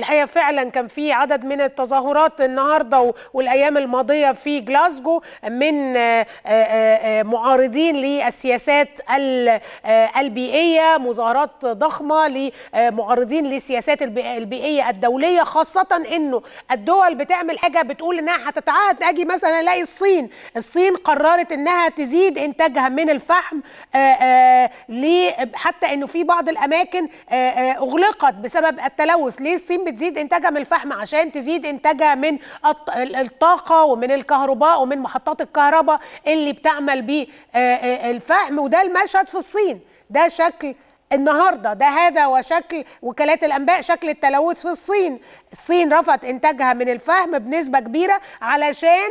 الحقيقه فعلا كان في عدد من التظاهرات النهارده والايام الماضيه في جلاسجو من آه، آه، آه، معارضين للسياسات البيئيه مظاهرات ضخمه لمعارضين للسياسات البيئيه الدوليه خاصه انه الدول بتعمل حاجه بتقول انها هتتعهد اجي مثلا الاقي الصين الصين قررت انها تزيد انتاجها من الفحم حتى انه في بعض الاماكن اغلقت بسبب التلوث ليه الصين بتزيد انتاجها من الفحم عشان تزيد انتاجها من الطاقه ومن الكهرباء ومن محطات الكهرباء اللي بتعمل بيه آه، آه، الفحم وده المشهد في الصين ده شكل النهارده ده هذا وشكل وكالات الانباء شكل التلوث في الصين الصين رفعت انتاجها من الفحم بنسبه كبيره علشان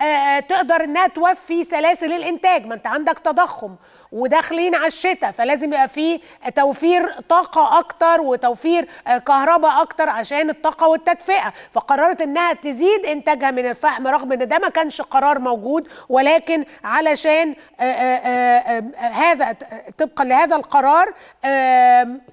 آه، تقدر انها توفي سلاسل الانتاج ما انت عندك تضخم وداخلين على الشتاء فلازم يبقى في توفير طاقه اكتر وتوفير آه، كهرباء اكتر عشان الطاقه والتدفئه فقررت انها تزيد انتاجها من الفحم رغم ان ده ما كانش قرار موجود ولكن علشان آه، آه، هذا طبقا لهذا القرار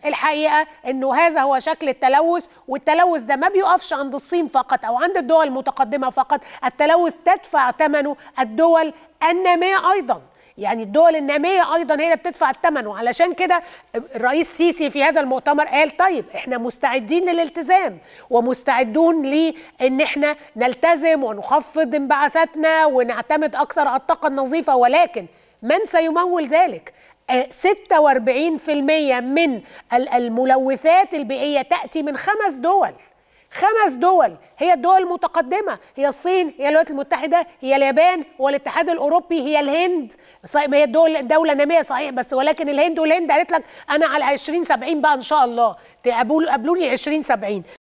الحقيقه انه هذا هو شكل التلوث والتلوث ده ما بيقفش عند الصين فقط او عند الدول المتقدمه فقط التلوث تدفع ثمنه الدول الناميه ايضا يعني الدول الناميه ايضا هي اللي بتدفع الثمن وعلشان كده الرئيس السيسي في هذا المؤتمر قال طيب احنا مستعدين للالتزام ومستعدون لان احنا نلتزم ونخفض انبعاثاتنا ونعتمد اكثر على الطاقه النظيفه ولكن من سيمول ذلك 46% آه، من الملوثات البيئيه تاتي من خمس دول خمس دول هي الدول المتقدمه هي الصين هي الولايات المتحده هي اليابان والاتحاد الاوروبي هي الهند ما هي الدول دوله ناميه صحيح بس ولكن الهند والهند قالت لك انا على 2070 بقى ان شاء الله تقابلوني 2070